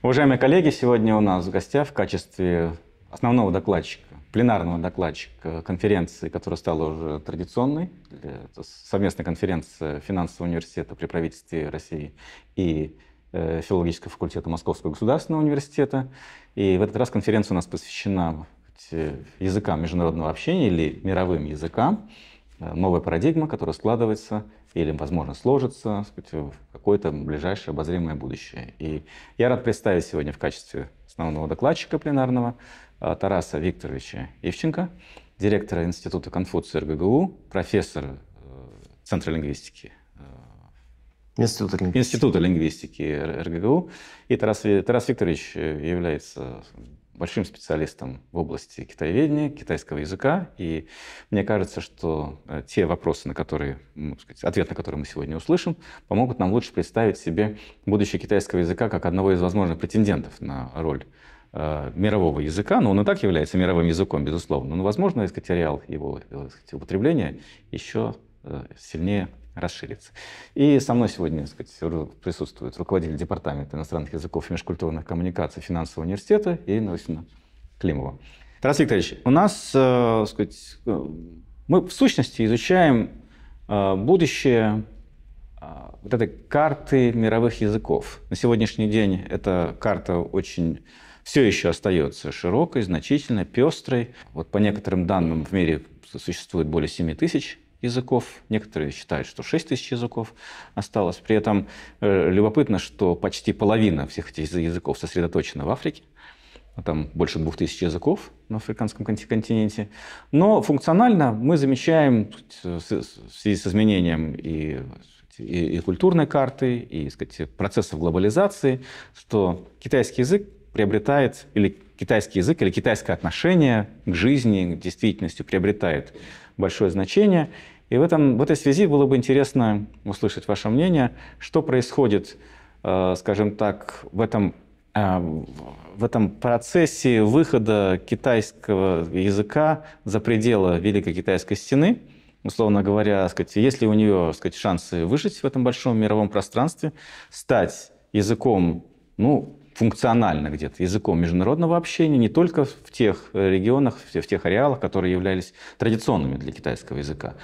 Уважаемые коллеги, сегодня у нас в гостях в качестве основного докладчика, пленарного докладчика конференции, которая стала уже традиционной, это совместная конференция финансового университета при правительстве России и э, филологического факультета Московского государственного университета. И в этот раз конференция у нас посвящена э, языкам международного общения или мировым языкам. Э, новая парадигма, которая складывается или, возможно, сложится сказать, в какое-то ближайшее обозримое будущее. И я рад представить сегодня в качестве основного докладчика пленарного а, Тараса Викторовича Ивченко, директора Института Конфуция РГГУ, профессор э, Центра лингвистики э, Института лингвистики. Института лингвистики РГГУ. И Тарас, Тарас Викторович является большим специалистом в области китаеведения, китайского языка. И мне кажется, что э, те вопросы, на которые, ну, сказать, ответ на которые мы сегодня услышим, помогут нам лучше представить себе будущее китайского языка как одного из возможных претендентов на роль э, мирового языка, но он и так является мировым языком, безусловно, но, возможно, искать ареал его э, сказать, употребления еще сильнее расшириться. И со мной сегодня так сказать, присутствует руководитель Департамента иностранных языков и межкультурных коммуникаций Финансового университета Ирина Васильевна Климова. Тарас Викторович, у нас, э, сказать, э, мы в сущности изучаем э, будущее э, вот этой карты мировых языков. На сегодняшний день эта карта очень все еще остается широкой, значительной, пестрой. Вот по некоторым данным в мире существует более 7 тысяч языков, некоторые считают, что 6 тысяч языков осталось. При этом э, любопытно, что почти половина всех этих языков сосредоточена в Африке. Ну, там больше двух тысяч языков на африканском континенте. Но функционально мы замечаем в связи с изменением и и, и культурной карты, и сказать, процессов глобализации, что китайский язык приобретает, или китайский язык, или китайское отношение к жизни, к действительности приобретает большое значение. И в, этом, в этой связи было бы интересно услышать ваше мнение, что происходит, э, скажем так, в этом, э, в этом процессе выхода китайского языка за пределы Великой Китайской стены, условно говоря, сказать, есть ли у нее сказать, шансы выжить в этом большом мировом пространстве, стать языком ну, функционально где-то языком международного общения не только в тех э, регионах, в тех ареалах, которые являлись традиционными для китайского языка.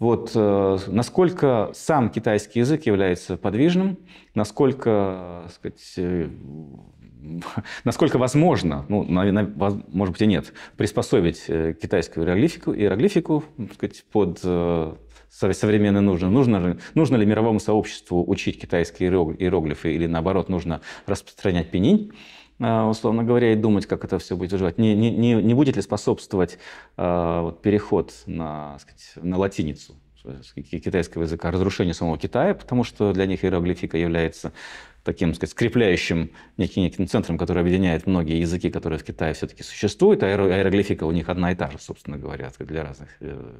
Вот э, насколько сам китайский язык является подвижным, насколько, э, сказать, насколько возможно, ну, может быть и нет, приспособить китайскую иероглифику, иероглифику сказать, под современно нужно? Нужно, нужно ли мировому сообществу учить китайские иероглифы или наоборот нужно распространять пенинь? А, условно говоря, и думать, как это все будет выживать. Не, не, не будет ли способствовать э, вот, переход на, сказать, на латиницу? китайского языка, разрушение самого Китая, потому что для них иероглифика является таким, сказать, скрепляющим неким, неким центром, который объединяет многие языки, которые в Китае все-таки существуют, а иероглифика у них одна и та же, собственно говоря, для разных э,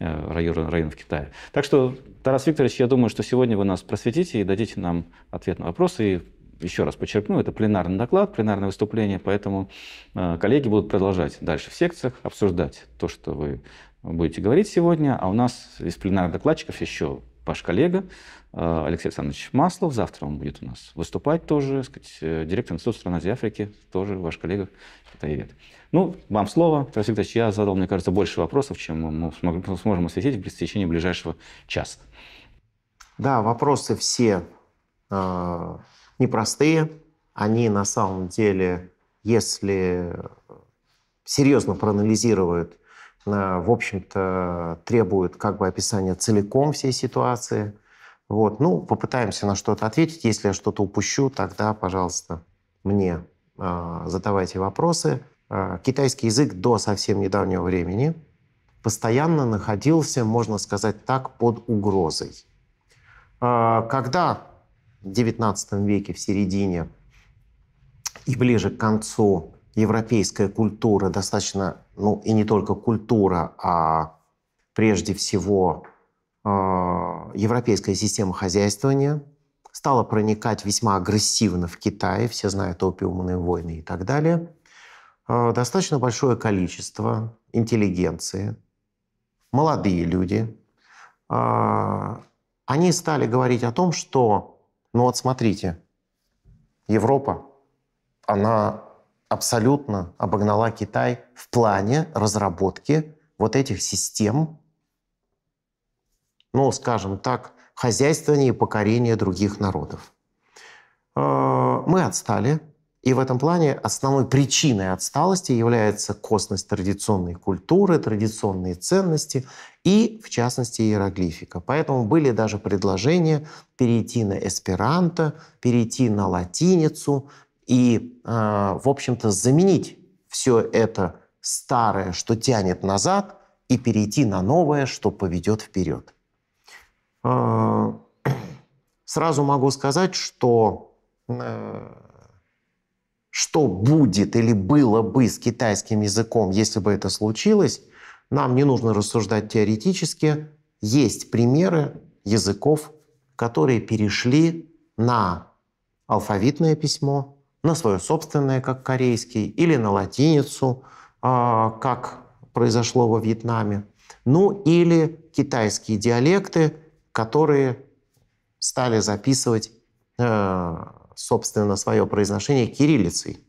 э, районов, районов Китая. Так что, Тарас Викторович, я думаю, что сегодня вы нас просветите и дадите нам ответ на вопросы, и еще раз подчеркну, это пленарный доклад, пленарное выступление, поэтому э, коллеги будут продолжать дальше в секциях обсуждать то, что вы будете говорить сегодня, а у нас из пленарных докладчиков еще ваш коллега э, Алексей Александрович Маслов, завтра он будет у нас выступать тоже, сказать, э, директор Института стран Азии Африки, тоже ваш коллега, китаевед. Ну, вам слово, Петр Викторович, я задал, мне кажется, больше вопросов, чем мы сможем осветить в течение ближайшего часа. Да, вопросы все э, непростые, они на самом деле, если серьезно проанализируют Э, в общем-то, требует как бы описания целиком всей ситуации. Вот. Ну, попытаемся на что-то ответить. Если я что-то упущу, тогда, пожалуйста, мне а, задавайте вопросы. А, китайский язык до совсем недавнего времени постоянно находился, можно сказать так, под угрозой. А, когда в XIX веке, в середине и ближе к концу европейская культура достаточно, ну и не только культура, а прежде всего э, европейская система хозяйствования стала проникать весьма агрессивно в Китай, все знают опиумные войны и так далее, э, достаточно большое количество интеллигенции, молодые люди, э, они стали говорить о том, что, ну вот смотрите, Европа, она абсолютно обогнала Китай в плане разработки вот этих систем, ну, скажем так, хозяйствования и покорения других народов. Э, мы отстали, и в этом плане основной причиной отсталости является косность традиционной культуры, традиционные ценности и, в частности, иероглифика. Поэтому были даже предложения перейти на эсперанто, перейти на латиницу, и, а, в общем-то, заменить все это старое, что тянет назад, и перейти на новое, что поведет вперед. А, сразу могу сказать, что э, что будет или было бы с китайским языком, если бы это случилось, нам не нужно рассуждать теоретически. Есть примеры языков, которые перешли на алфавитное письмо, на свое собственное, как корейский, или на латиницу, а, как произошло во Вьетнаме. Ну или китайские диалекты, которые стали записывать, э, собственно, свое произношение кириллицей.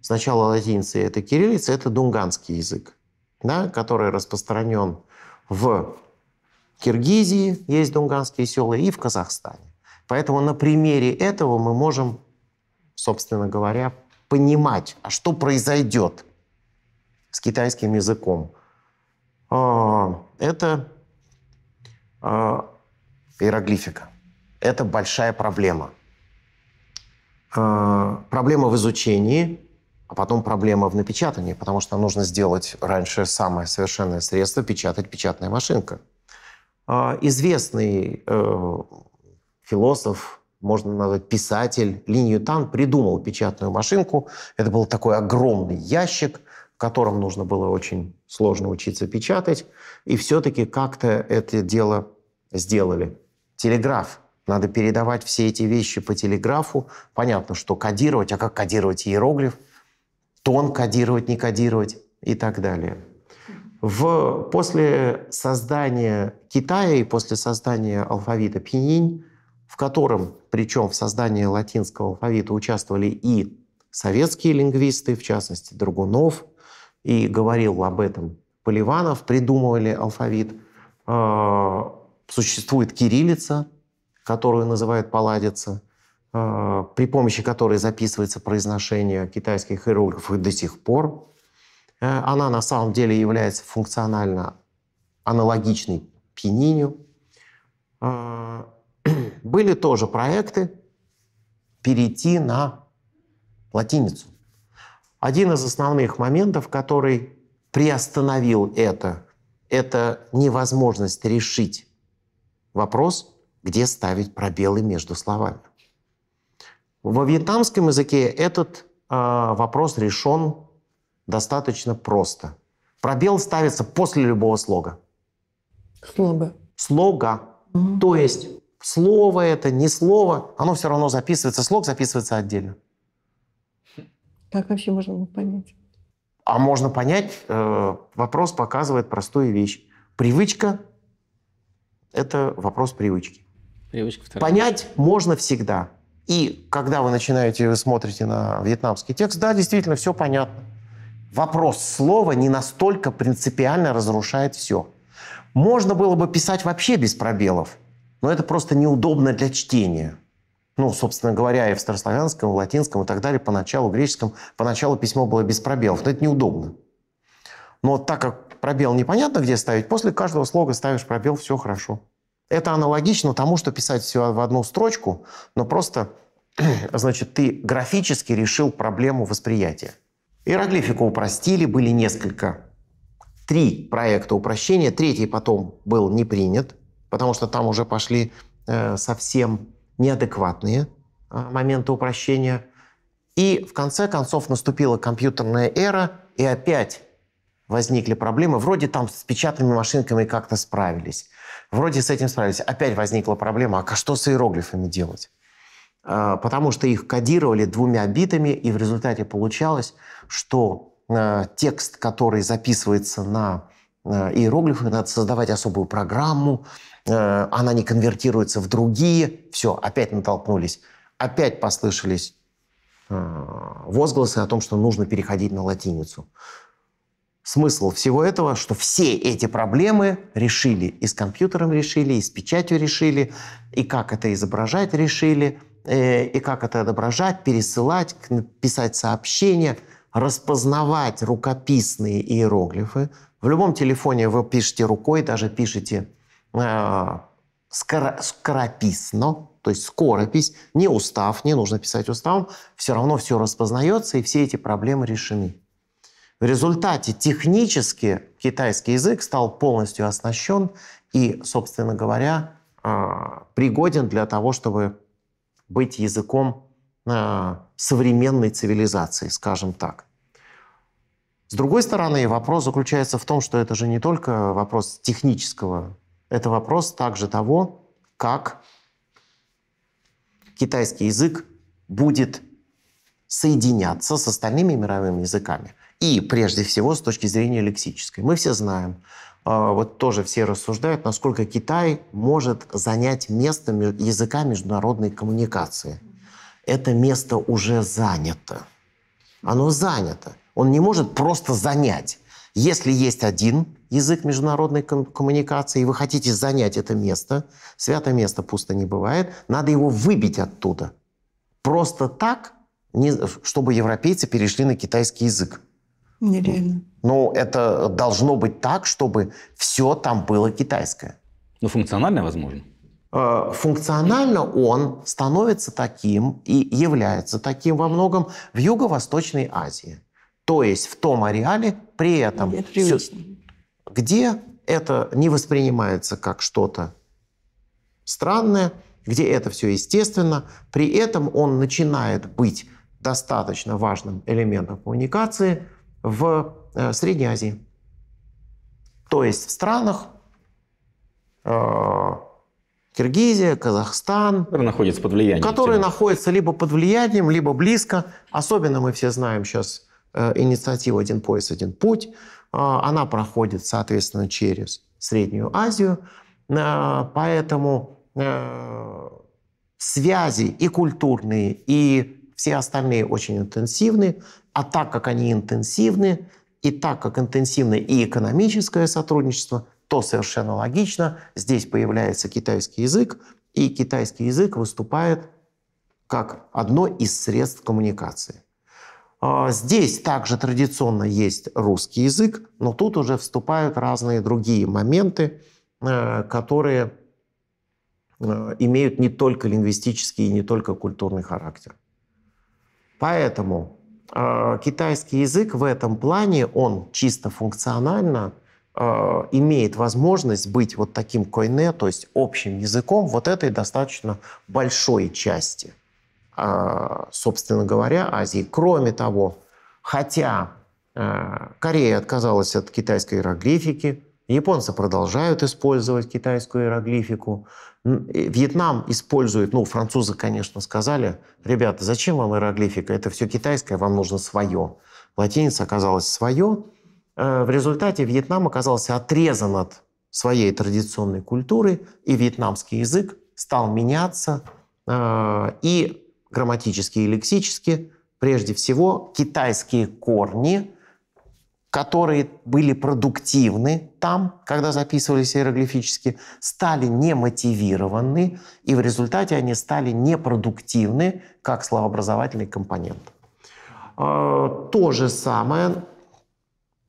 Сначала латиницей это кириллица, это дунганский язык, да, который распространен в Киргизии, есть дунганские села, и в Казахстане. Поэтому на примере этого мы можем собственно говоря, понимать, а что произойдет с китайским языком. А, это а, иероглифика. Это большая проблема. А, проблема в изучении, а потом проблема в напечатании, потому что нужно сделать раньше самое совершенное средство – печатать печатная машинка. Известный э, философ, можно назвать писатель, Линь Тан придумал печатную машинку. Это был такой огромный ящик, в котором нужно было очень сложно учиться печатать. И все-таки как-то это дело сделали. Телеграф. Надо передавать все эти вещи по телеграфу. Понятно, что кодировать, а как кодировать иероглиф? Тон кодировать, не кодировать и так далее. В, после создания Китая и после создания алфавита Пининь в котором, причем в создании латинского алфавита, участвовали и советские лингвисты, в частности Другунов, и говорил об этом Поливанов, придумывали алфавит. А, существует кириллица, которую называют «паладица», а, при помощи которой записывается произношение китайских иероглифов и до сих пор. Э, она на самом деле является функционально аналогичной пениню. А, были тоже проекты перейти на латиницу. Один из основных моментов, который приостановил это, это невозможность решить вопрос, где ставить пробелы между словами. Во вьетнамском языке этот э, вопрос решен достаточно просто. Пробел ставится после любого слога. Слога. Слога. Угу. То есть Слово это, не слово, оно все равно записывается, слог записывается отдельно. Как вообще можно его понять? А можно понять, э, вопрос показывает простую вещь. Привычка – это вопрос привычки. Привычка Понять можно всегда. И когда вы начинаете, вы смотрите на вьетнамский текст, да, действительно, все понятно. Вопрос слова не настолько принципиально разрушает все. Можно было бы писать вообще без пробелов но это просто неудобно для чтения. Ну, собственно говоря, и в старославянском, и в латинском, и так далее, поначалу, в греческом, поначалу письмо было без пробелов, но это неудобно. Но так как пробел непонятно, где ставить, после каждого слога ставишь пробел, все хорошо. Это аналогично тому, что писать все в одну строчку, но просто, значит, ты графически решил проблему восприятия. Иероглифику упростили, были несколько. Три проекта упрощения, третий потом был не принят – потому что там уже пошли э, совсем неадекватные а, моменты упрощения. И в конце концов наступила компьютерная эра, и опять возникли проблемы. Вроде там с печатными машинками как-то справились. Вроде с этим справились. Опять возникла проблема, а что с иероглифами делать? А, потому что их кодировали двумя битами, и в результате получалось, что э, текст, который записывается на э, иероглифы, надо создавать особую программу, Э, она не конвертируется в другие, все, опять натолкнулись, опять послышались э, возгласы о том, что нужно переходить на латиницу. Смысл всего этого, что все эти проблемы решили, и с компьютером решили, и с печатью решили, и как это изображать решили, э, и как это отображать, пересылать, писать сообщения, распознавать рукописные иероглифы. В любом телефоне вы пишете рукой, даже пишете Э, скоро, скорописно, то есть скоропись, не устав, не нужно писать уставом, все равно все распознается и все эти проблемы решены. В результате технически китайский язык стал полностью оснащен и, собственно говоря, э, пригоден для того, чтобы быть языком э, современной цивилизации, скажем так. С другой стороны, вопрос заключается в том, что это же не только вопрос технического это вопрос также того, как китайский язык будет соединяться с остальными мировыми языками. И прежде всего с точки зрения лексической. Мы все знаем, а, вот тоже все рассуждают, насколько Китай может занять место языка международной коммуникации. Это место уже занято. Оно занято. Он не может просто занять. Если есть один язык международной коммуникации, и вы хотите занять это место, святое место пусто не бывает, надо его выбить оттуда. Просто так, не, чтобы европейцы перешли на китайский язык. Нереально. Ну, это должно быть так, чтобы все там было китайское. Ну, функционально возможно. Э, функционально он становится таким и является таким во многом в Юго-Восточной Азии. То есть в том ареале при этом... Это Все, где это не воспринимается как что-то странное, где это все естественно, при этом он начинает быть достаточно важным элементом коммуникации в э, Средней Азии. То есть в странах э, Киргизия, Казахстан, которые находятся под влиянием, которые тебя. находятся либо под влиянием, либо близко. Особенно мы все знаем сейчас э, инициативу «Один пояс, один путь», а, она проходит, соответственно, через Среднюю Азию. А, поэтому э, связи и культурные, и все остальные очень интенсивны. А так как они интенсивны, и так как интенсивно и экономическое сотрудничество, то совершенно логично. Здесь появляется китайский язык, и китайский язык выступает как одно из средств коммуникации. А, здесь также традиционно есть русский язык, но тут уже вступают разные другие моменты, э, которые э, имеют не только лингвистический и не только культурный характер. Поэтому э, китайский язык в этом плане, он чисто функционально имеет возможность быть вот таким койне, то есть общим языком вот этой достаточно большой части – а, собственно говоря, Азии. Кроме того, хотя а, Корея отказалась от китайской иероглифики, японцы продолжают использовать китайскую иероглифику, Вьетнам использует, ну, французы, конечно, сказали, ребята, зачем вам иероглифика, это все китайское, вам нужно свое. Латиница оказалась свое. Э, в результате Вьетнам оказался отрезан от своей традиционной культуры, и вьетнамский язык стал меняться, э, и грамматически и лексически, прежде всего, китайские корни, которые были продуктивны там, когда записывались иероглифически, стали немотивированы, и в результате они стали непродуктивны как словообразовательный компонент. А, то же самое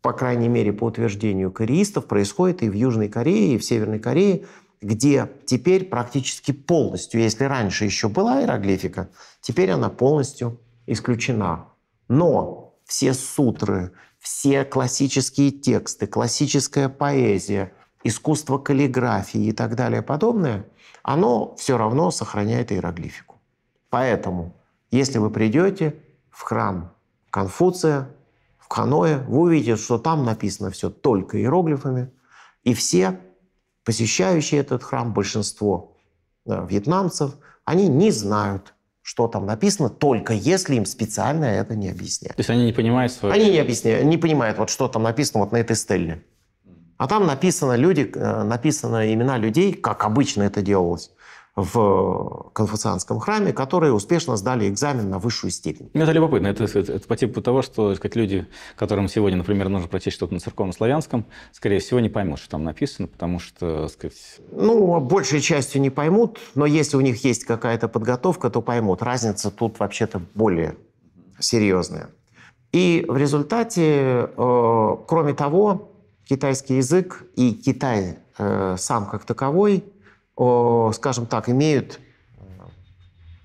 по крайней мере, по утверждению кореистов, происходит и в Южной Корее, и в Северной Корее где теперь практически полностью, если раньше еще была иероглифика, теперь она полностью исключена. Но все сутры, все классические тексты, классическая поэзия, искусство каллиграфии и так далее подобное, оно все равно сохраняет иероглифику. Поэтому, если вы придете в храм Конфуция, в Ханое, вы увидите, что там написано все только иероглифами, и все посещающие этот храм, большинство э, вьетнамцев, они не знают, что там написано, только если им специально это не объясняют. То есть они не понимают свое... Они не, объясняют, не понимают, вот что там написано вот на этой стеле. А там написано, люди, э, написано имена людей, как обычно это делалось в Конфуцианском храме, которые успешно сдали экзамен на высшую степень. Ну, это любопытно. Это, это, это по типу того, что так сказать, люди, которым сегодня, например, нужно прочесть что-то на церковном славянском, скорее всего, не поймут, что там написано, потому что... сказать... Ну, большей частью не поймут, но если у них есть какая-то подготовка, то поймут. Разница тут вообще-то более серьезная. И в результате, э, кроме того, китайский язык и Китай э, сам как таковой – скажем так, имеют э,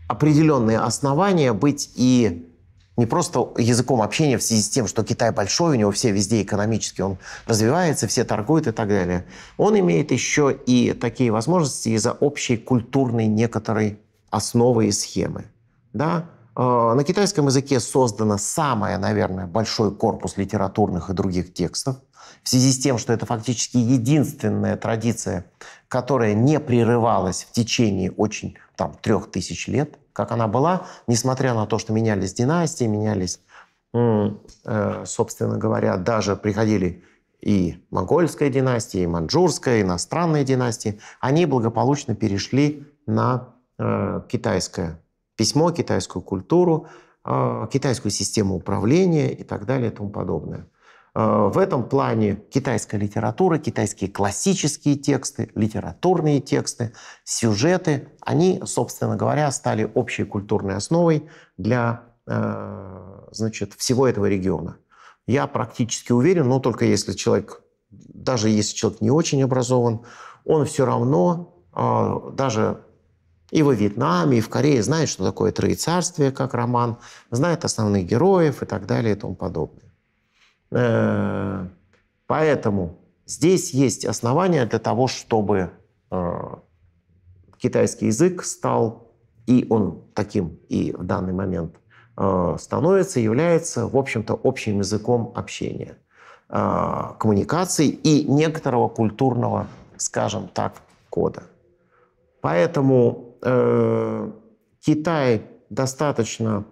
определенные основания быть и не просто языком общения в связи с тем, что Китай большой, у него все везде экономически, он развивается, все торгуют и так далее. Он имеет еще и такие возможности из-за общей культурной некоторой основы и схемы. Да? Э, на китайском языке создано самое, наверное, большой корпус литературных и других текстов в связи с тем, что это фактически единственная традиция, которая не прерывалась в течение очень там, трех тысяч лет, как она была, несмотря на то, что менялись династии, менялись, э, собственно говоря, даже приходили и монгольская династия, и маньчжурская, иностранные династии, они благополучно перешли на э, китайское письмо, китайскую культуру, э, китайскую систему управления и так далее и тому подобное. Э, в этом плане китайская литература, китайские классические тексты, литературные тексты, сюжеты, они, собственно говоря, стали общей культурной основой для э, значит, всего этого региона. Я практически уверен, но только если человек, даже если человек не очень образован, он все равно э, даже и во Вьетнаме, и в Корее знает, что такое троецарствие, как роман, знает основных героев и так далее и тому подобное. Э, поэтому здесь есть основания для того, чтобы э, китайский язык стал, и он таким и в данный момент э, становится, является, в общем-то, общим языком общения, коммуникации и некоторого культурного, скажем так, кода. Поэтому Китай достаточно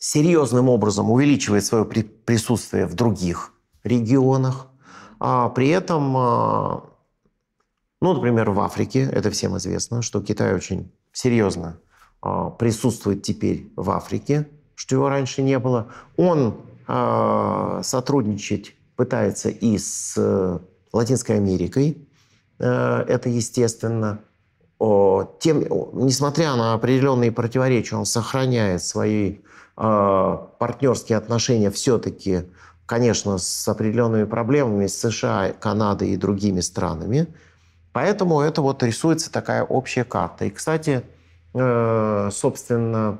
серьезным образом увеличивает свое присутствие в других регионах, а при этом а, ну, например, в Африке, это всем известно, что Китай очень серьезно э, присутствует теперь в Африке, что его раньше не было. Он э, сотрудничать пытается и с э, Латинской Америкой, э, это естественно тем, несмотря на определенные противоречия, он сохраняет свои э, партнерские отношения все-таки, конечно, с определенными проблемами с США, Канадой и другими странами. Поэтому это вот рисуется такая общая карта. И, кстати, э, собственно,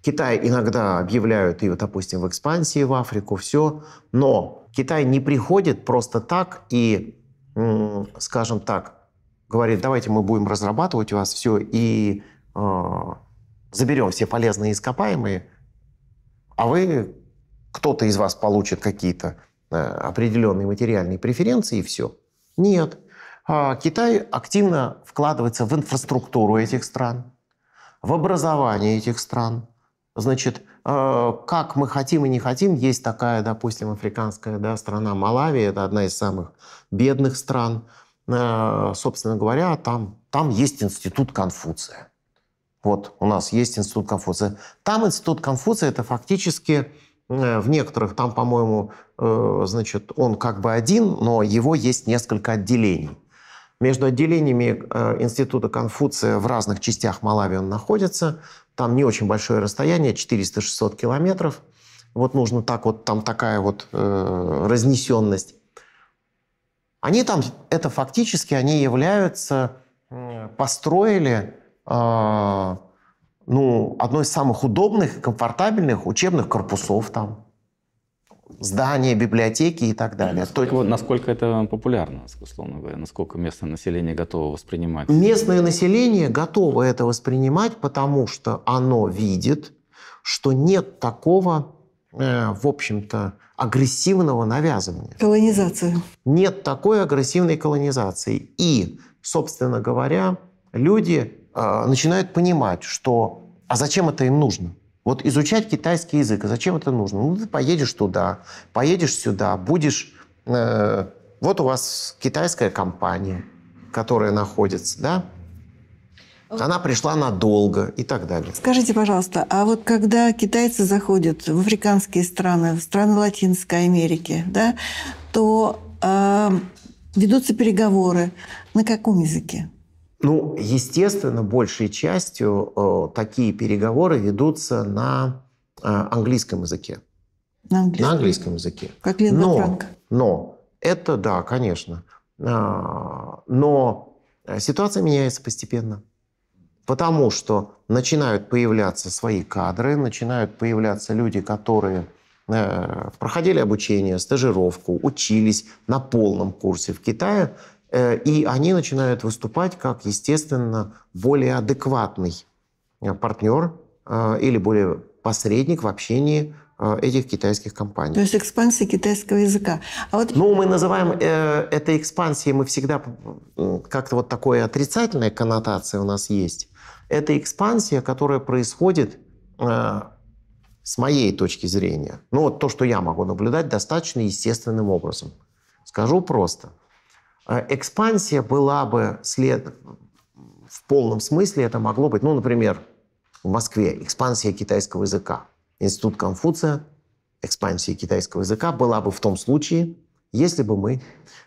Китай иногда объявляют, и, допустим, в экспансии в Африку, все, но Китай не приходит просто так и, скажем так, говорит, давайте мы будем разрабатывать у вас все и э, а, заберем все полезные ископаемые, а вы, кто-то из вас получит какие-то э, определенные материальные преференции и все. Нет. Э, Китай активно вкладывается в инфраструктуру этих стран, в образование этих стран. Значит, э, как мы хотим и не хотим, есть такая, допустим, африканская да, страна Малави, это одна из самых бедных стран, Э, собственно говоря, там, там есть институт Конфуция. Вот у нас есть институт Конфуция. Там институт Конфуция – это фактически э, в некоторых, там, по-моему, э, значит, он как бы один, но его есть несколько отделений. Между отделениями института Конфуция в разных частях Малави он находится. Там не очень большое расстояние, 400-600 километров. Вот нужно так вот, там такая вот э, разнесенность. Они там, это фактически, они являются, э, построили э, ну, одно из самых удобных комфортабельных учебных корпусов там, здания, библиотеки и так далее. Насколько, То насколько это популярно, условно говоря, насколько местное население готово воспринимать? Местное население готово это воспринимать, потому что оно видит, что нет такого Э, в общем-то, агрессивного навязывания. Колонизация. Нет такой агрессивной колонизации. И, собственно говоря, люди э, начинают понимать, что а зачем это им нужно? Вот изучать китайский язык, а зачем это нужно? Ну, ты поедешь туда, поедешь сюда, будешь... Э, вот у вас китайская компания, которая находится, да? Она пришла надолго и так далее. Скажите, пожалуйста, а вот когда китайцы заходят в африканские страны, в страны Латинской Америки, да, то э, ведутся переговоры на каком языке? Ну, естественно, большей частью э, такие переговоры ведутся на э, английском языке. На английском, на английском языке. Как Лена но, Франк. Но это, да, конечно. А, но э, ситуация меняется постепенно. Потому что начинают появляться свои кадры, начинают появляться люди, которые э, проходили обучение, стажировку, учились на полном курсе в Китае, э, и они начинают выступать как, естественно, более адекватный э, партнер или более посредник в общении этих китайских компаний. То есть экспансия китайского языка. А вот... Ну, мы называем э, это экспансией, мы всегда как-то вот такое отрицательная коннотация у нас есть это экспансия, которая происходит э, с моей точки зрения. Ну вот то, что я могу наблюдать, достаточно естественным образом. Скажу просто. Э, экспансия была бы след в полном смысле, это могло быть, ну, например, в Москве экспансия китайского языка. Институт Конфуция экспансия китайского языка была бы в том случае, если бы мы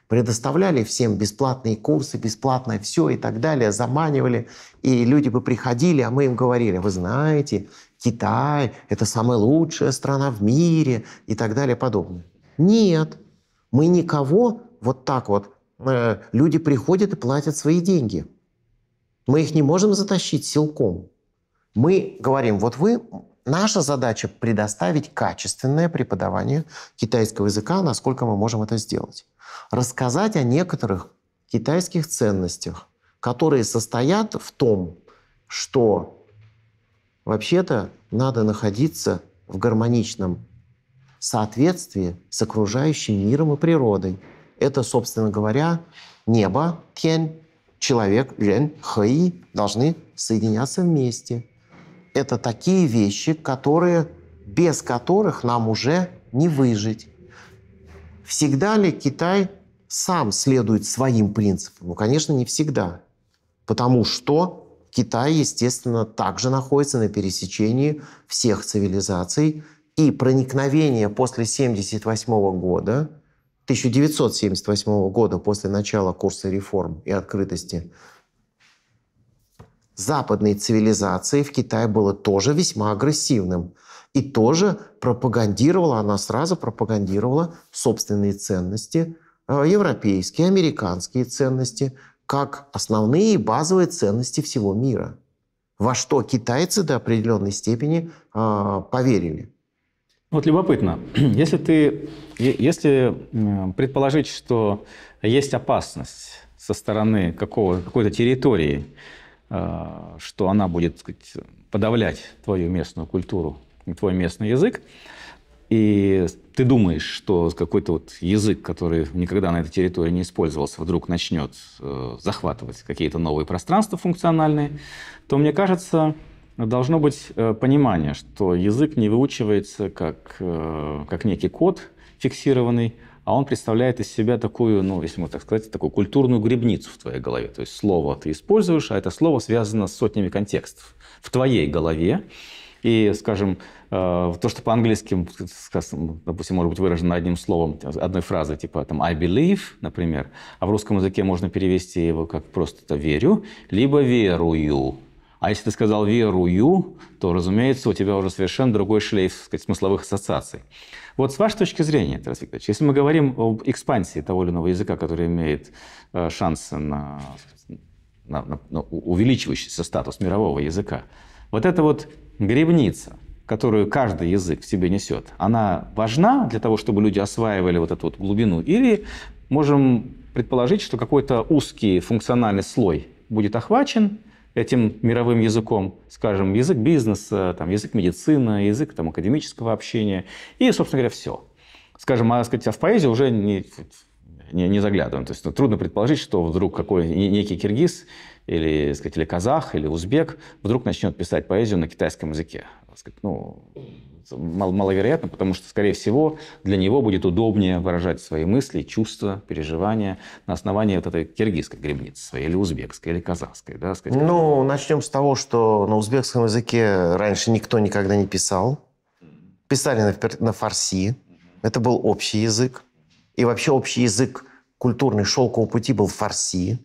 предоставляли всем бесплатные курсы, бесплатное все и так далее, заманивали, и люди бы приходили, а мы им говорили, вы знаете, Китай – это самая лучшая страна в мире и так далее подобное. Нет, мы никого вот так вот, э, люди приходят и платят свои деньги. Мы их не можем затащить силком. Мы говорим, вот вы Наша задача – предоставить качественное преподавание китайского языка, насколько мы можем это сделать. Рассказать о некоторых китайских ценностях, которые состоят в том, что вообще-то надо находиться в гармоничном соответствии с окружающим миром и природой. Это, собственно говоря, небо, тень, человек, рен, хэй должны соединяться вместе это такие вещи, которые, без которых нам уже не выжить. Всегда ли Китай сам следует своим принципам? Ну, конечно, не всегда. Потому что Китай, естественно, также находится на пересечении всех цивилизаций. И проникновение после 1978 года, 1978 года, после начала курса реформ и открытости западной цивилизации в Китае было тоже весьма агрессивным. И тоже пропагандировала, она сразу пропагандировала собственные ценности, э, европейские, американские ценности, как основные и базовые ценности всего мира. Во что китайцы до определенной степени а, поверили. Вот любопытно, если, ты, если предположить, что есть опасность со стороны какого, какой-то территории, Э, что она будет так сказать, подавлять твою местную культуру, твой местный язык. И ты думаешь, что какой-то вот язык, который никогда на этой территории не использовался, вдруг начнет э, захватывать какие-то новые пространства функциональные, то, мне кажется, должно быть э, понимание, что язык не выучивается как, как некий код фиксированный, а он представляет из себя такую, ну, если можно так сказать, такую культурную грибницу в твоей голове. То есть слово ты используешь, а это слово связано с сотнями контекстов в твоей голове. И, скажем, э, то, что по-английски, допустим, может быть выражено одним словом, одной фразой, типа там «I believe», например, а в русском языке можно перевести его как просто «верю», либо «верую», а если ты сказал «верую», то, разумеется, у тебя уже совершенно другой шлейф сказать, смысловых ассоциаций. Вот с вашей точки зрения, Тарас Викторович, если мы говорим об экспансии того или иного языка, который имеет э, шансы на, на, на, на увеличивающийся статус мирового языка, вот эта вот гребница, которую каждый язык в себе несет, она важна для того, чтобы люди осваивали вот эту вот глубину? Или можем предположить, что какой-то узкий функциональный слой будет охвачен – этим мировым языком, скажем, язык бизнеса, там, язык медицины, язык там, академического общения и, собственно говоря, все. Скажем, а, сказать, а в поэзии уже не, не, не заглядываем. То есть ну, трудно предположить, что вдруг какой некий киргиз или, сказать, или казах, или узбек вдруг начнет писать поэзию на китайском языке. Сказать, ну, мал, маловероятно, потому что, скорее всего, для него будет удобнее выражать свои мысли, чувства, переживания на основании вот этой киргизской гребницы своей, или узбекской, или казахской. Да, сказать, ну, начнем с того, что на узбекском языке раньше никто никогда не писал. Писали на, на фарси. Это был общий язык. И вообще общий язык культурный шелкового пути был фарси.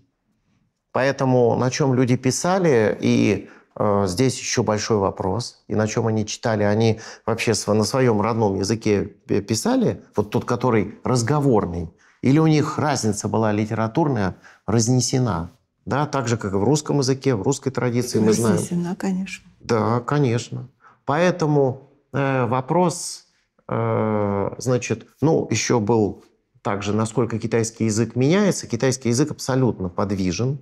Поэтому на чем люди писали и Э, здесь еще большой вопрос. И на чем они читали? Они вообще на своем родном языке писали, вот тот, который разговорный, или у них разница была литературная разнесена? Да, так же, как и в русском языке, в русской традиции мы знаем. Разнесена, конечно. Да, конечно. Поэтому э, вопрос, э, значит, ну, еще был также, насколько китайский язык меняется. Китайский язык абсолютно подвижен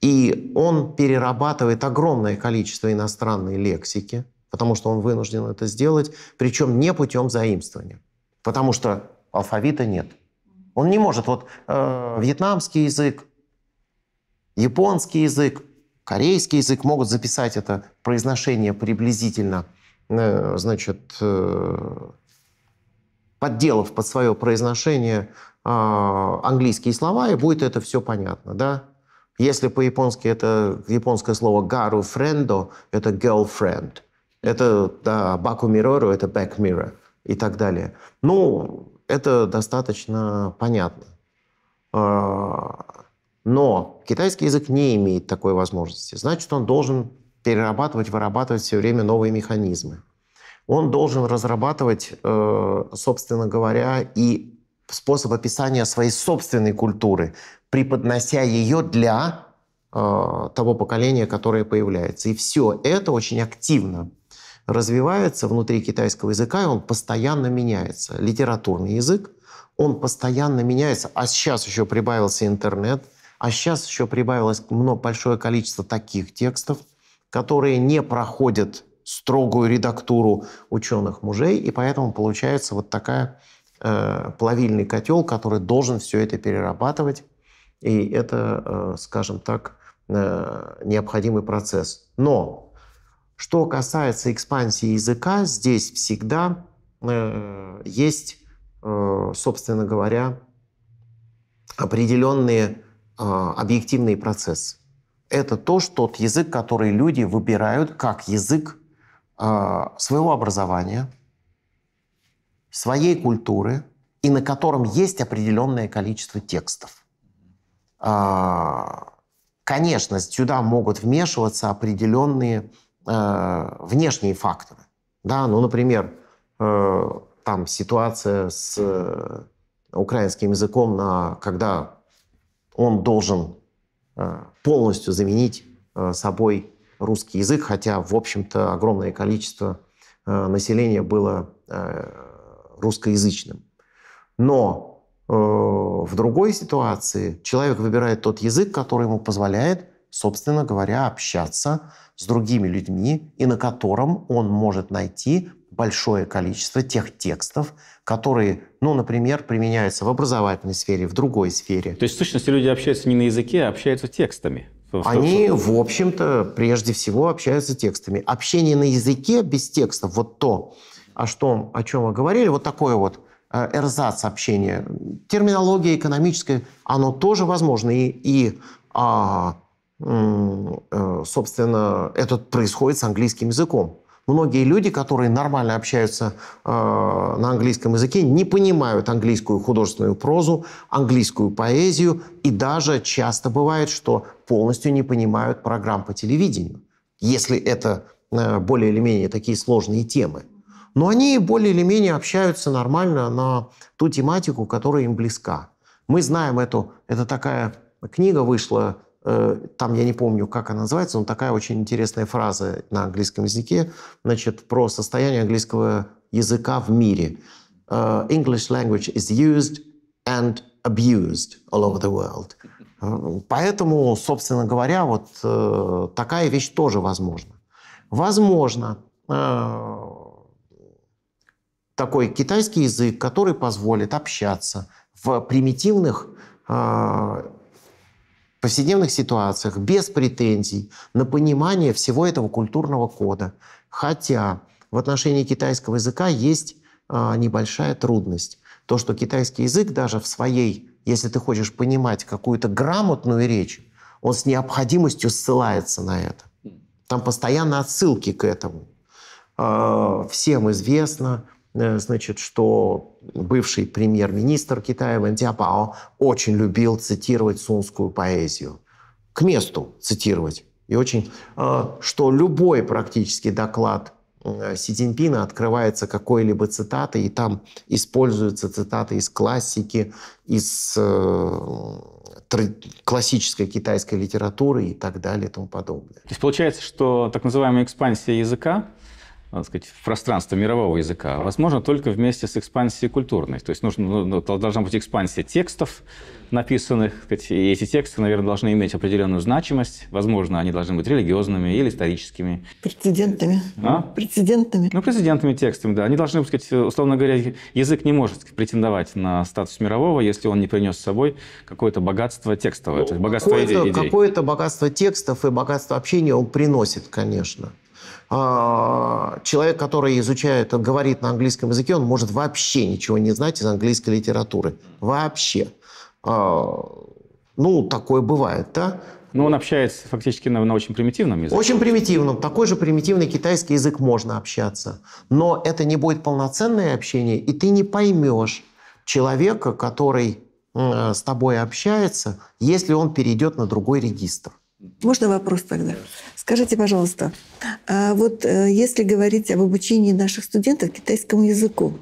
и он перерабатывает огромное количество иностранной лексики, потому что он вынужден это сделать, причем не путем заимствования, потому что алфавита нет. Он не может. Вот э, вьетнамский язык, японский язык, корейский язык могут записать это произношение приблизительно, э, значит, э, подделав под свое произношение э, английские слова, и будет это все понятно, да? Если по-японски это японское слово «гару френдо» — это «girlfriend». Это, да, «баку мирору» — это «back mirror» и так далее. Ну, это достаточно понятно. А, но китайский язык не имеет такой возможности. Значит, он должен перерабатывать, вырабатывать все время новые механизмы. Он должен разрабатывать, э, собственно говоря, и способ описания своей собственной культуры, преподнося ее для э, того поколения, которое появляется. И все это очень активно развивается внутри китайского языка, и он постоянно меняется. Литературный язык, он постоянно меняется, а сейчас еще прибавился интернет, а сейчас еще прибавилось много, большое количество таких текстов, которые не проходят строгую редактуру ученых мужей, и поэтому получается вот такая Э, плавильный котел, который должен все это перерабатывать. И это, э, скажем так, э, необходимый процесс. Но что касается экспансии языка, здесь всегда есть, собственно говоря, определенные объективные процессы. Это то, что тот язык, который люди выбирают как язык своего образования – своей культуры и на котором есть определенное количество текстов. А, конечно, сюда могут вмешиваться определенные э, внешние факторы. Да? Ну, например, э, там ситуация с э, украинским языком, когда он должен полностью заменить собой русский язык, хотя, в общем-то, огромное количество населения было русскоязычным. Но э, в другой ситуации человек выбирает тот язык, который ему позволяет, собственно говоря, общаться с другими людьми и на котором он может найти большое количество тех текстов, которые, ну, например, применяются в образовательной сфере, в другой сфере. То есть, в сущности, люди общаются не на языке, а общаются текстами. Они, в общем-то, прежде всего общаются текстами. Общение на языке без текстов, вот то, о, том, о чем вы говорили, вот такое вот э, эрзац сообщение. Терминология экономическая, оно тоже возможно. И, и а, э, собственно, это происходит с английским языком. Многие люди, которые нормально общаются э, на английском языке, не понимают английскую художественную прозу, английскую поэзию, и даже часто бывает, что полностью не понимают программ по телевидению, если это э, более или менее такие сложные темы но они более или менее общаются нормально на ту тематику, которая им близка. Мы знаем эту, это такая книга вышла, э, там я не помню, как она называется, но такая очень интересная фраза на английском языке, значит, про состояние английского языка в мире. Uh, English language is used and abused all over the world. Поэтому, собственно говоря, вот э, такая вещь тоже возможна. Возможно, э, такой китайский язык, который позволит общаться в примитивных э, повседневных ситуациях, без претензий, на понимание всего этого культурного кода. Хотя в отношении китайского языка есть э, небольшая трудность. То, что китайский язык даже в своей, если ты хочешь понимать какую-то грамотную речь, он с необходимостью ссылается на это. Там постоянно отсылки к этому. Э, всем известно, Э, значит, что бывший премьер-министр Китая Вэн Дябао очень любил цитировать сунскую поэзию. К месту цитировать. И очень, э, что любой практически доклад э, Си Цзиньпина открывается какой-либо цитатой, и там используются цитаты из классики, из классической китайской литературы и так далее и тому подобное. То есть получается, что так называемая экспансия языка так сказать, в пространство мирового языка, возможно только вместе с экспансией культурной. То есть нужно, ну, ну должна быть экспансия текстов написанных, так сказать, и эти тексты, наверное, должны иметь определенную значимость. Возможно, они должны быть религиозными или историческими. Прецедентами. А? Прецедентными. Ну, прецедентными текстами, да. Они должны, так сказать, условно говоря, язык не может сказать, претендовать на статус мирового, если он не принес с собой какое-то богатство текстовое, ну, то есть богатство какое-то, идей. Какое-то богатство текстов и богатство общения он приносит, конечно. А, человек, который изучает, говорит на английском языке, он может вообще ничего не знать из английской литературы. Вообще. А, ну, такое бывает, да? Ну, он общается фактически на, на очень примитивном языке. Очень примитивном. Такой же примитивный китайский язык можно общаться. Но это не будет полноценное общение, и ты не поймешь человека, который э, с тобой общается, если он перейдет на другой регистр. Можно вопрос тогда? Скажите, пожалуйста, а вот э, если говорить об обучении наших студентов китайскому языку,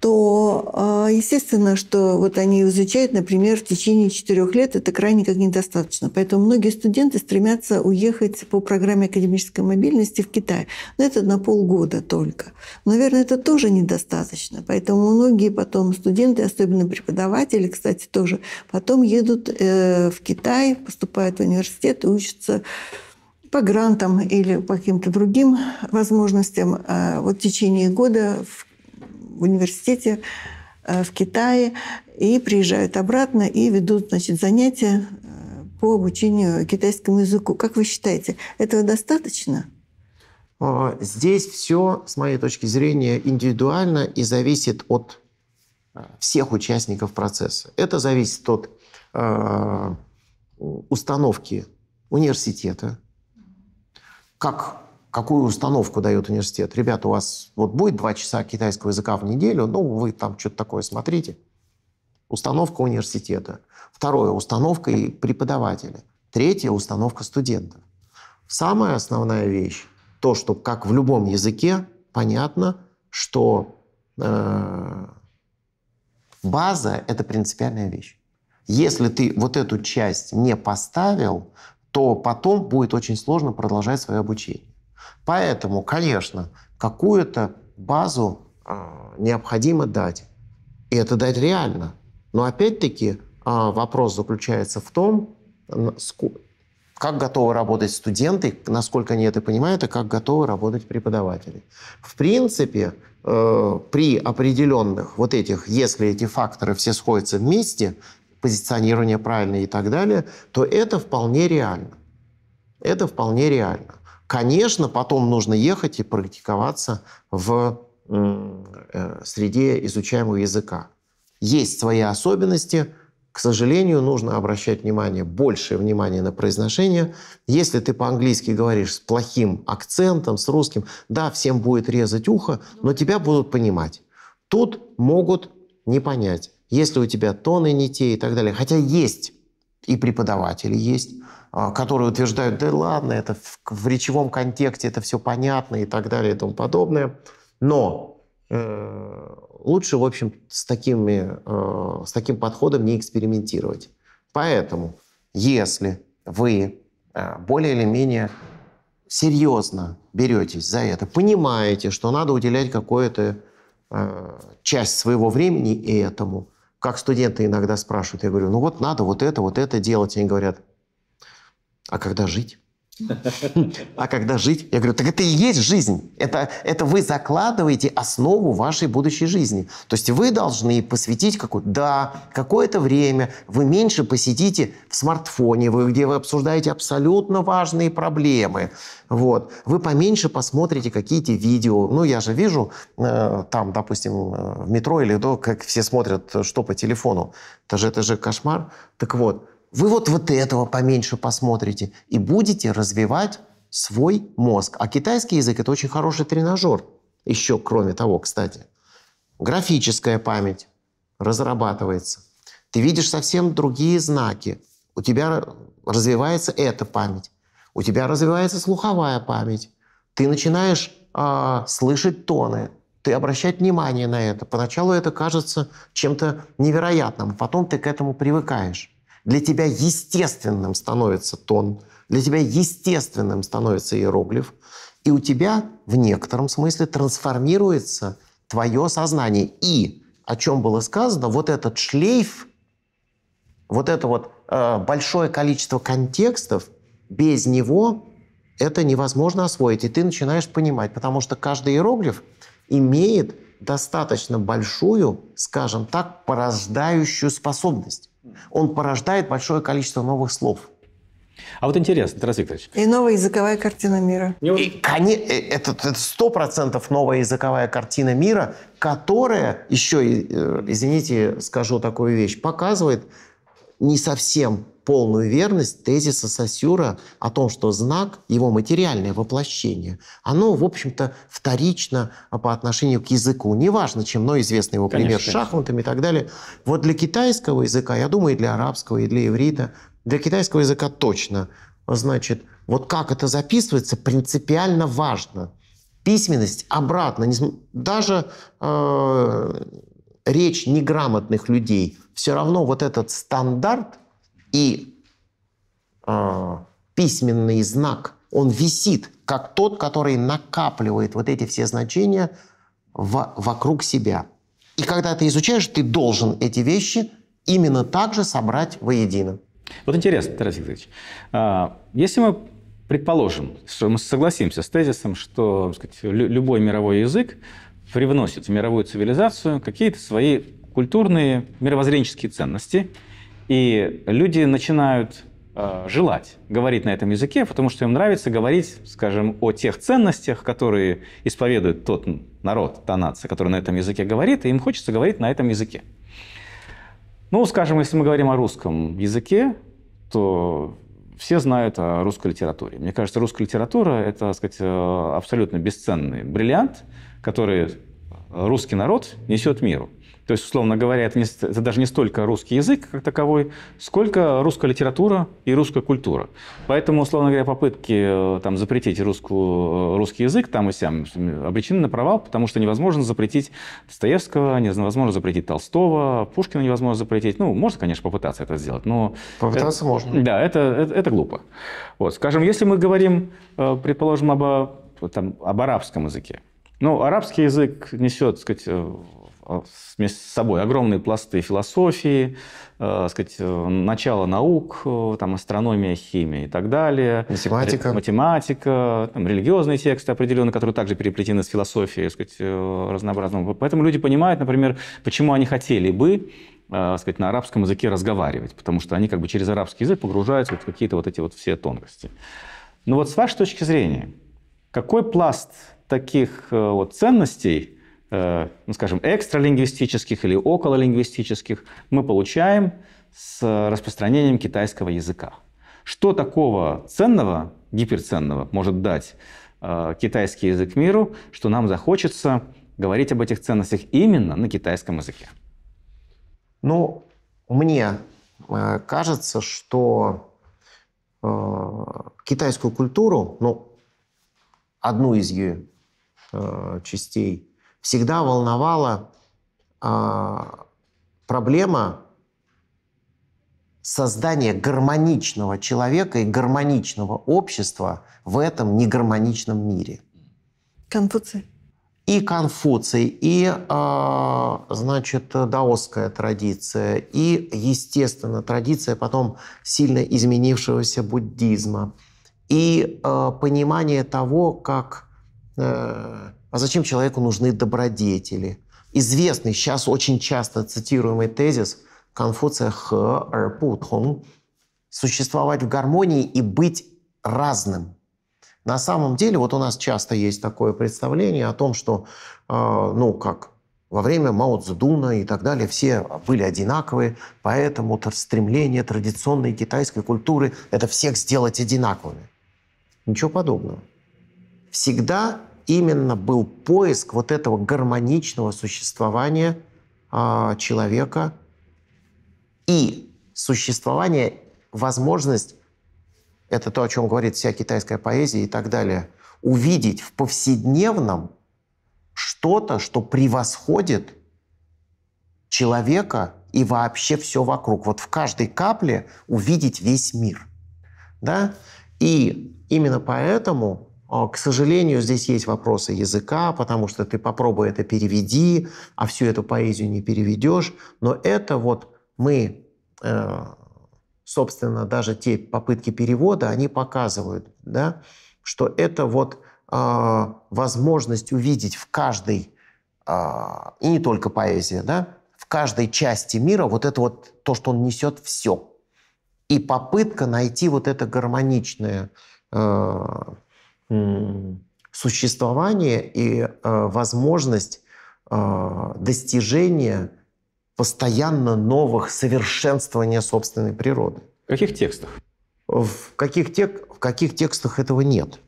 то а, естественно, что вот они изучают, например, в течение четырех лет, это крайне как недостаточно. Поэтому многие студенты стремятся уехать по программе академической мобильности в Китай. Но это на полгода только. Наверное, это тоже недостаточно. Поэтому многие потом студенты, особенно преподаватели, кстати, тоже, потом едут э, в Китай, поступают в университет и учатся по грантам или по каким-то другим возможностям а вот в течение года в в университете э, в Китае и приезжают обратно и ведут значит, занятия э, по обучению китайскому языку. Как вы считаете, этого достаточно? А, здесь все, с моей точки зрения, индивидуально и зависит от э, всех участников процесса. Это зависит от э, установки университета, как какую установку дает университет. Ребята, у вас вот будет два часа китайского языка в неделю, ну, вы там что-то такое смотрите. Установка университета. Второе, установка и преподавателя. Третье, установка студентов. Самая основная вещь, то, что, как в любом языке, понятно, что э, база – это принципиальная вещь. Если ты вот эту часть не поставил, то потом будет очень сложно продолжать свое обучение. Поэтому, конечно, какую-то базу а, необходимо дать. И это дать реально. Но опять-таки а, вопрос заключается в том, как готовы работать студенты, насколько они это понимают, и как готовы работать преподаватели. В принципе, э, при определенных вот этих, если эти факторы все сходятся вместе, позиционирование правильное и так далее, то это вполне реально. Это вполне реально. Конечно, потом нужно ехать и практиковаться в э, среде изучаемого языка. Есть свои особенности. К сожалению, нужно обращать внимание, большее внимание на произношение. Если ты по-английски говоришь с плохим акцентом, с русским, да, всем будет резать ухо, но тебя будут понимать. Тут могут не понять, если у тебя тоны не те и так далее. Хотя есть и преподаватели есть, а, которые утверждают, да ладно, это в, в речевом контексте, это все понятно и так далее и тому подобное. Но э, лучше, в общем, с, такими, э, с таким подходом не экспериментировать. Поэтому, если вы э, более или менее серьезно беретесь за это, понимаете, что надо уделять какую-то э, часть своего времени этому – как студенты иногда спрашивают, я говорю, ну вот надо вот это, вот это делать. они говорят, а когда жить? А когда жить? Я говорю, так это и есть жизнь. Это, это вы закладываете основу вашей будущей жизни. То есть вы должны посвятить какое-то, да, какое-то время, вы меньше посидите в смартфоне, вы, где вы обсуждаете абсолютно важные проблемы. Вот. Вы поменьше посмотрите какие-то видео. Ну, я же вижу, э, там, допустим, э, в метро или то, как все смотрят, э, что по телефону. Это же, это же кошмар. Так вот, вы вот вот этого поменьше посмотрите и будете развивать свой мозг. А китайский язык – это очень хороший тренажер. Еще кроме того, кстати. Графическая память разрабатывается. Ты видишь совсем другие знаки. У тебя развивается эта память. У тебя развивается слуховая память. Ты начинаешь э, слышать тоны. Ты обращать внимание на это. Поначалу это кажется чем-то невероятным. Потом ты к этому привыкаешь. Для тебя естественным становится тон, для тебя естественным становится иероглиф, и у тебя в некотором смысле трансформируется твое сознание. И, о чем было сказано, вот этот шлейф, вот это вот э, большое количество контекстов, без него это невозможно освоить. И ты начинаешь понимать, потому что каждый иероглиф имеет достаточно большую, скажем так, порождающую способность он порождает большое количество новых слов. А вот интересно, Тарас Викторович. И новая языковая картина мира. И, коне, э, это сто процентов новая языковая картина мира, которая еще, э, извините, скажу такую вещь, показывает не совсем полную верность тезиса Сосюра о том, что знак, его материальное воплощение, оно, в общем-то, вторично а, по отношению к языку. Неважно, чем, но известный его пример с шахматами и так далее. Вот для китайского языка, я думаю, и для арабского, и для иврита, для китайского языка точно, значит, вот как это записывается, принципиально важно. Письменность обратно, даже э, речь неграмотных людей, все равно вот этот стандарт – и э, письменный знак, он висит, как тот, который накапливает вот эти все значения в, вокруг себя. И когда ты изучаешь, ты должен эти вещи именно так же собрать воедино. Вот интересно, Тарас Викторович, а, если мы предположим, что мы согласимся с тезисом, что сказать, любой мировой язык привносит в мировую цивилизацию какие-то свои культурные, мировоззренческие ценности – и люди начинают э, желать говорить на этом языке, потому что им нравится говорить, скажем, о тех ценностях, которые исповедует тот народ, та нация, который на этом языке говорит, и им хочется говорить на этом языке. Ну, скажем, если мы говорим о русском языке, то все знают о русской литературе. Мне кажется, русская литература – это, так сказать, э, абсолютно бесценный бриллиант, который русский народ несет миру. То есть, условно говоря, это, не, это даже не столько русский язык как таковой, сколько русская литература и русская культура. Поэтому, условно говоря, попытки э, там, запретить русскую, э, русский язык там и сям обречены на провал, потому что невозможно запретить Достоевского, невозможно запретить Толстого, Пушкина невозможно запретить. Ну, можно, конечно, попытаться это сделать, но... Попытаться это, можно. Да, это, это, это глупо. Вот, скажем, если мы говорим, э, предположим, об, там, об арабском языке, ну, арабский язык несет, так сказать, а, вместе с собой огромные пласты философии, э, сказать, э, начало наук, э, там, астрономия, химия и так далее. Математика. Ре- математика, там, религиозные тексты определенные, которые также переплетены с философией, сказать, э, разнообразным. Поэтому люди понимают, например, почему они хотели бы сказать, на арабском языке разговаривать, потому что они как бы через арабский язык погружаются вот в какие-то вот эти вот все тонкости. Но ну вот с вашей точки зрения, какой пласт таких вот ценностей – Э, ну, скажем, экстралингвистических или окололингвистических, мы получаем с распространением китайского языка. Что такого ценного, гиперценного может дать э, китайский язык миру, что нам захочется говорить об этих ценностях именно на китайском языке? Ну, мне э, кажется, что э, китайскую культуру, ну, одну из ее э, частей всегда волновала а, проблема создания гармоничного человека и гармоничного общества в этом негармоничном мире. Конфуций. И Конфуций, и, а, значит, даосская традиция, и, естественно, традиция потом сильно изменившегося буддизма, и а, понимание того, как э, а зачем человеку нужны добродетели? Известный, сейчас очень часто цитируемый тезис Конфуция Хэ Путхун «Существовать в гармонии и быть разным». На самом деле, вот у нас часто есть такое представление о том, что, э, ну, как во время Мао Цзэдуна и так далее все были одинаковые, поэтому стремление традиционной китайской культуры – это всех сделать одинаковыми. Ничего подобного. Всегда именно был поиск вот этого гармоничного существования э, человека и существование, возможность, это то, о чем говорит вся китайская поэзия и так далее, увидеть в повседневном что-то, что превосходит человека и вообще все вокруг. Вот в каждой капле увидеть весь мир. Да? И именно поэтому а, к сожалению, здесь есть вопросы языка, потому что ты попробуй это переведи, а всю эту поэзию не переведешь. Но это вот мы, э, собственно, даже те попытки перевода, они показывают, да, что это вот а, возможность увидеть в каждой, а, и не только поэзия, да, в каждой части мира вот это вот то, что он несет все. И попытка найти вот это гармоничное э, существование и э, возможность э, достижения постоянно новых совершенствования собственной природы. В каких текстах? В каких, тек, в каких текстах этого нет?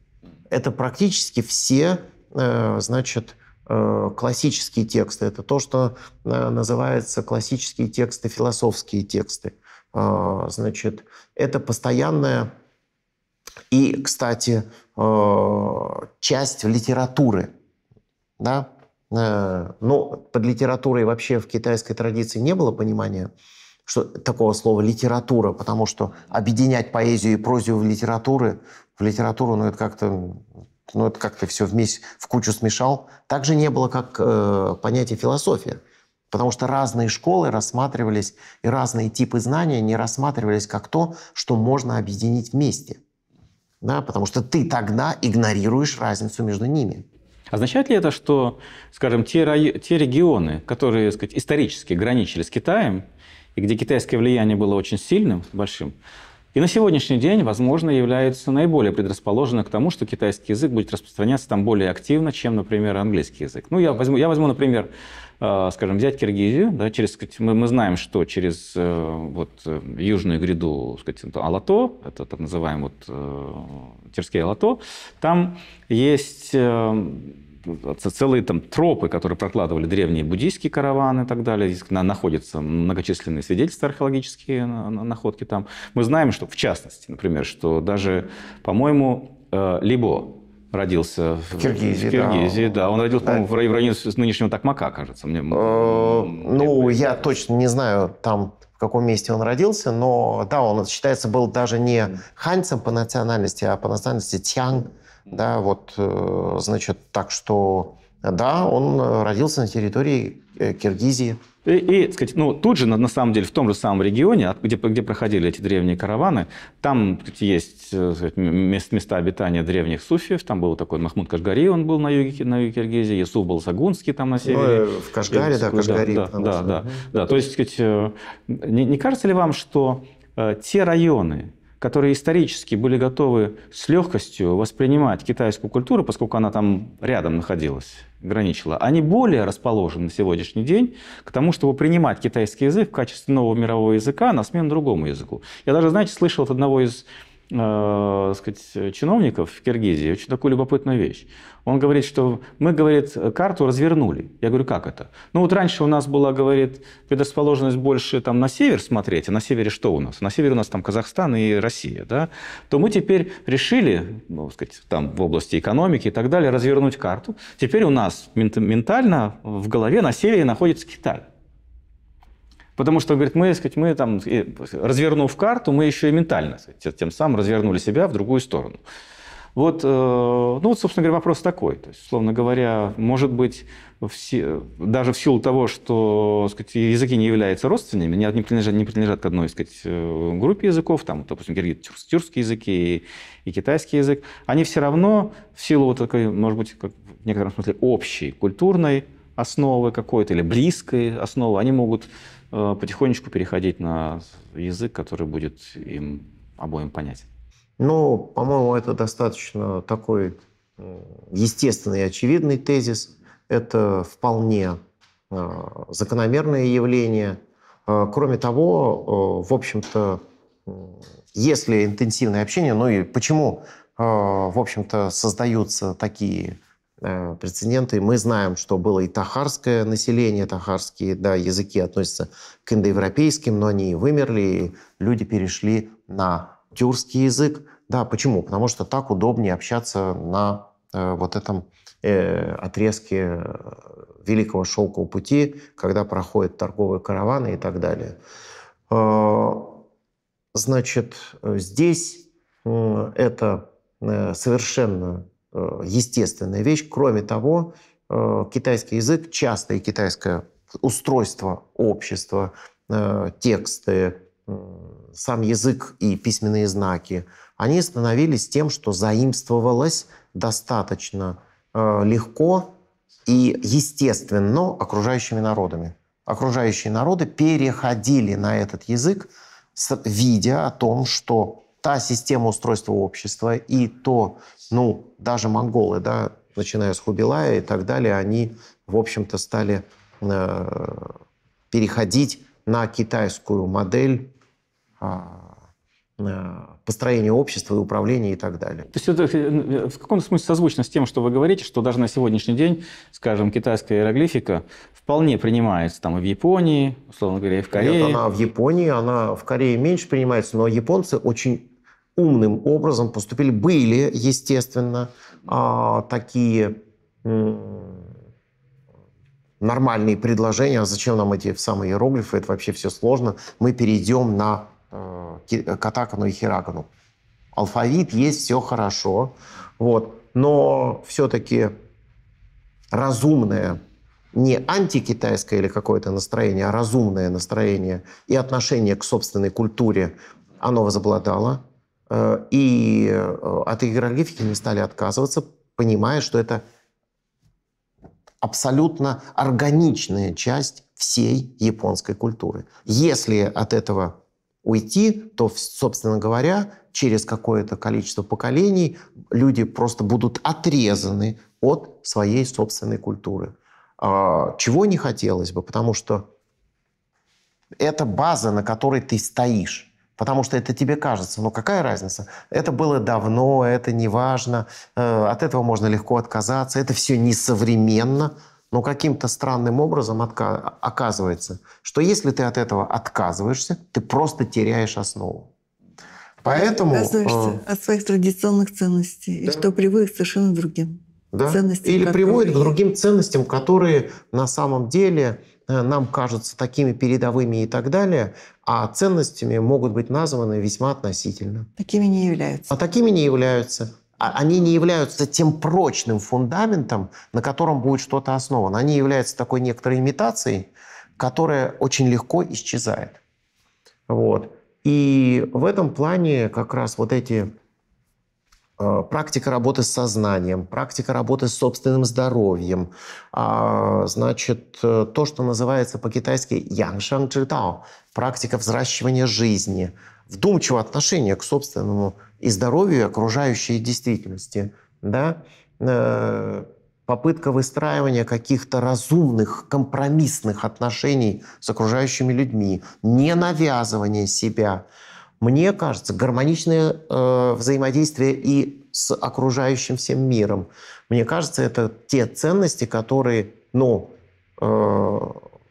Это практически все, э, значит, э, классические тексты. Это то, что э, называется классические тексты, философские тексты. Э, значит, это постоянное и, кстати, Э, часть литературы. Да? Э, Но ну, под литературой вообще в китайской традиции не было понимания что, такого слова «литература», потому что объединять поэзию и прозию в литературы, в литературу, ну, это как-то ну, это как-то все вместе в кучу смешал. Также не было как э, понятие философия, потому что разные школы рассматривались, и разные типы знания не рассматривались как то, что можно объединить вместе – да, потому что ты тогда игнорируешь разницу между ними. Означает ли это, что, скажем, те, рай... те регионы, которые сказать, исторически граничили с Китаем, и где китайское влияние было очень сильным, большим, и на сегодняшний день, возможно, является наиболее предрасположена к тому, что китайский язык будет распространяться там более активно, чем, например, английский язык. Ну, я возьму, я возьму например, э, скажем, взять Киргизию, да, через, мы, мы знаем, что через э, вот, э, южную гряду, сказать, Алато, это так называемый вот, Терскей Алато, там есть ну, целые там тропы, которые прокладывали древние буддийские караваны и так далее. Здесь находятся многочисленные свидетельства археологические находки там. Мы знаем, что, в частности, например, что даже, по-моему, э, Либо родился в Киргизии. В Киргизии, да. да. Он родился, по-моему, в районе нынешнего Такмака, кажется. Мне, э, ну, я точно не знаю там, в каком месте он родился, но да, он считается был даже не ханьцем по национальности, а по национальности тянг да, вот, э, значит, так что да, он э, родился на территории э, Киргизии. И, и сказать, ну, тут же, на самом деле, в том же самом регионе, где, где проходили эти древние караваны, там есть сказать, места обитания древних суфиев. Там был такой Махмуд Кашгари, он был на юге, на юге Киргизии, Ясу был Сагунский там на ну, севере. Ну, в Кашгаре, да, Кашгари. Да, да, да, да, да. То есть, сказать, не, не кажется ли вам, что те районы, которые исторически были готовы с легкостью воспринимать китайскую культуру, поскольку она там рядом находилась, граничила, они более расположены на сегодняшний день к тому, чтобы принимать китайский язык в качестве нового мирового языка на смену другому языку. Я даже, знаете, слышал от одного из э, сказать, чиновников в Киргизии очень такую любопытную вещь. Он говорит, что мы, говорит, карту развернули. Я говорю, как это? Ну вот раньше у нас была, говорит, предрасположенность больше там на север смотреть, а на севере что у нас? На севере у нас там Казахстан и Россия, да? То мы теперь решили, ну, сказать, там в области экономики и так далее, развернуть карту. Теперь у нас ментально в голове на севере находится Китай. Потому что, говорит, мы, сказать, мы там, развернув карту, мы еще и ментально сказать, тем самым развернули себя в другую сторону. Вот, э, ну вот, собственно говоря, вопрос такой. То есть, условно говоря, может быть, все, даже в силу того, что сказать, языки не являются родственными, не, не, принадлежат, не принадлежат к одной сказать, э, группе языков, там, допустим, тюркские языки и, и китайский язык, они все равно в силу вот такой, может быть, как, в некотором смысле общей культурной основы какой-то или близкой основы, они могут Э, потихонечку переходить на язык, который будет им обоим понятен. Ну, по-моему, это достаточно такой э, естественный и очевидный тезис. Это вполне э, закономерное явление. Кроме того, в общем-то, если интенсивное общение, ну и почему, в общем-то, создаются такие Э, прецеденты. Мы знаем, что было и тахарское население, тахарские да, языки относятся к индоевропейским, но они вымерли, и люди перешли на тюркский язык. Да, почему? Потому что так удобнее общаться на э, вот этом э, отрезке э, Великого Шелкового пути, когда проходят торговые караваны и так далее. Э, значит, э, здесь э, это совершенно Э, естественная вещь. Кроме того, э, китайский язык часто и китайское устройство общества, э, тексты, сам язык и письменные знаки, они становились тем, что заимствовалось достаточно легко и естественно окружающими народами. Окружающие народы переходили на этот язык, видя о том, что та система устройства общества и то, ну, даже монголы, да, начиная с Хубилая и так далее, они, в общем-то, стали э, переходить на китайскую модель а, э, построения общества и управления и так далее. То есть это э, в каком то смысле созвучно с тем, что вы говорите, что даже на сегодняшний день, скажем, китайская иероглифика вполне принимается там и в Японии, условно говоря, и в Корее? Нет, она в Японии, она в Корее меньше принимается, но японцы очень умным образом поступили. Были, естественно, а, такие нормальные предложения, «А зачем нам эти самые иероглифы, это вообще все сложно, мы перейдем на э, катакану и хирагану Алфавит есть, все хорошо, вот. но все-таки разумное не антикитайское или какое-то настроение, а разумное настроение и отношение к собственной культуре, оно возобладало. Э, и э, от иероглифики не стали отказываться, понимая, что это абсолютно органичная часть всей японской культуры. Если от этого уйти, то, собственно говоря, через какое-то количество поколений люди просто будут отрезаны от своей собственной культуры. А, чего не хотелось бы, потому что это база, на которой ты стоишь. Потому что это тебе кажется. но какая разница? Это было давно, это не важно. Э, от этого можно легко отказаться. Это все несовременно. Но каким-то странным образом отка- оказывается, что если ты от этого отказываешься, ты просто теряешь основу. Поэтому... Отказываешься э, от своих традиционных ценностей, да. и что приводит к совершенно другим да? ценностям. Или приводит к другим ценностям, которые на самом деле Э, нам кажутся такими передовыми и так далее, а ценностями могут быть названы весьма относительно. Такими не являются. А такими не являются. А они не являются тем прочным фундаментом, на котором будет что-то основано. Они являются такой некоторой имитацией, которая очень легко исчезает. Вот. И в этом плане как раз вот эти Э, практика работы с сознанием, практика работы с собственным здоровьем, а, значит, э, то, что называется по-китайски яншанчжитао, практика взращивания жизни, вдумчивое отношение к собственному и здоровью, и окружающей действительности, да, э, попытка выстраивания каких-то разумных, компромиссных отношений с окружающими людьми, не навязывание себя – мне кажется, гармоничное э, взаимодействие и с окружающим всем миром. Мне кажется, это те ценности, которые, ну, э,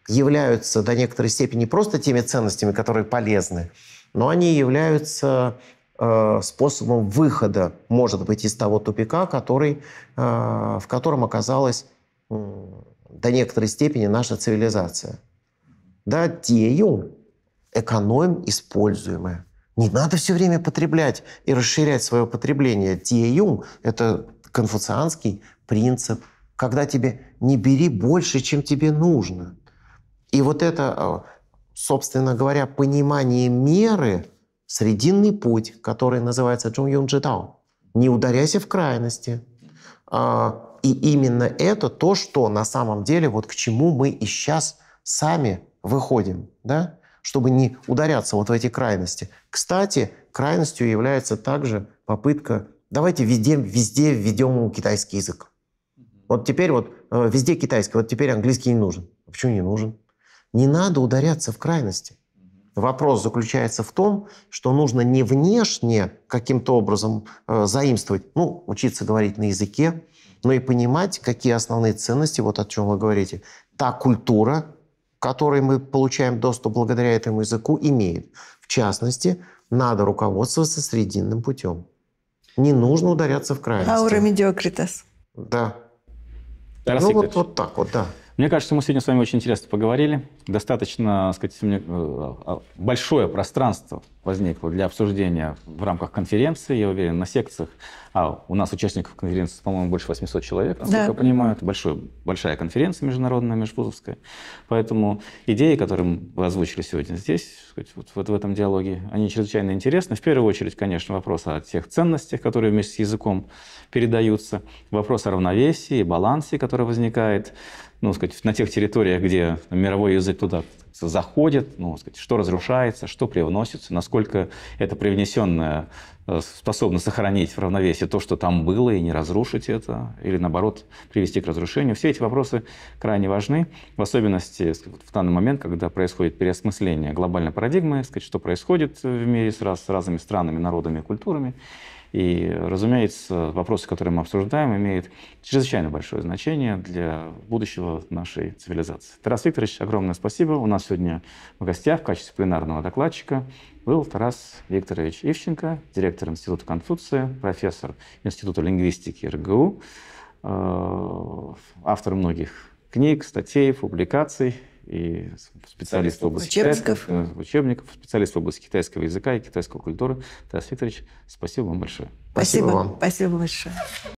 являются до некоторой степени не просто теми ценностями, которые полезны, но они являются э, способом выхода, может быть, из того тупика, который, э, в котором оказалась э, до некоторой степени наша цивилизация. Да, дею экономим используемое. Не надо все время потреблять и расширять свое потребление. Тиеюм – это конфуцианский принцип, когда тебе не бери больше, чем тебе нужно. И вот это, а, собственно говоря, понимание меры – срединный путь, который называется Джун Юн Джитао. Не ударяйся в крайности. А, и именно это то, что на самом деле, вот к чему мы и сейчас сами выходим. Да? чтобы не ударяться вот в эти крайности. Кстати, крайностью является также попытка «давайте везде, везде введем китайский язык». Вот теперь вот э, везде китайский, вот теперь английский не нужен. А почему не нужен? Не надо ударяться в крайности. Вопрос заключается в том, что нужно не внешне каким-то образом э, заимствовать, ну, учиться говорить на языке, но и понимать, какие основные ценности, вот о чем вы говорите, та культура, которой мы получаем доступ благодаря этому языку, имеет. В частности, надо руководствоваться срединным путем. Не нужно ударяться в крайности. Аура медиокритас. Да. ну вот, вот так вот, да. Мне кажется, мы сегодня с вами очень интересно поговорили. Достаточно, сказать, мне э, а, большое пространство возникло для обсуждения в рамках конференции, я уверен, на секциях. А у нас участников конференции, по-моему, больше 800 человек, насколько да. я понимаю. Это большой, большая конференция международная, межвузовская. Поэтому идеи, которые вы озвучили сегодня здесь, сказать, вот, вот в этом диалоге, они чрезвычайно интересны. В первую очередь, конечно, вопрос о тех ценностях, которые вместе с языком передаются, вопрос о равновесии, балансе, который возникает ну, сказать, на тех территориях, где мировой язык туда заходит, ну, сказать, что разрушается, что привносится, насколько это привнесенное э, способно сохранить в равновесии то, что там было, и не разрушить это, или наоборот привести к разрушению. Все эти вопросы крайне важны, в особенности в данный момент, когда происходит переосмысление глобальной парадигмы, сказать, что происходит в мире с, раз, с разными странами, народами и культурами. И, разумеется, вопросы, которые мы обсуждаем, имеют чрезвычайно большое значение для будущего нашей цивилизации. Тарас Викторович, огромное спасибо. У нас сегодня в гостях в качестве пленарного докладчика был Тарас Викторович Ивченко, директор Института Конфуция, профессор Института лингвистики РГУ, э, автор многих книг, статей, публикаций и специалист в области учебников. Китайского, э, учебников, специалист в области китайского языка и китайской культуры Тарас Викторович. Спасибо вам большое. Спасибо, спасибо вам. Спасибо большое.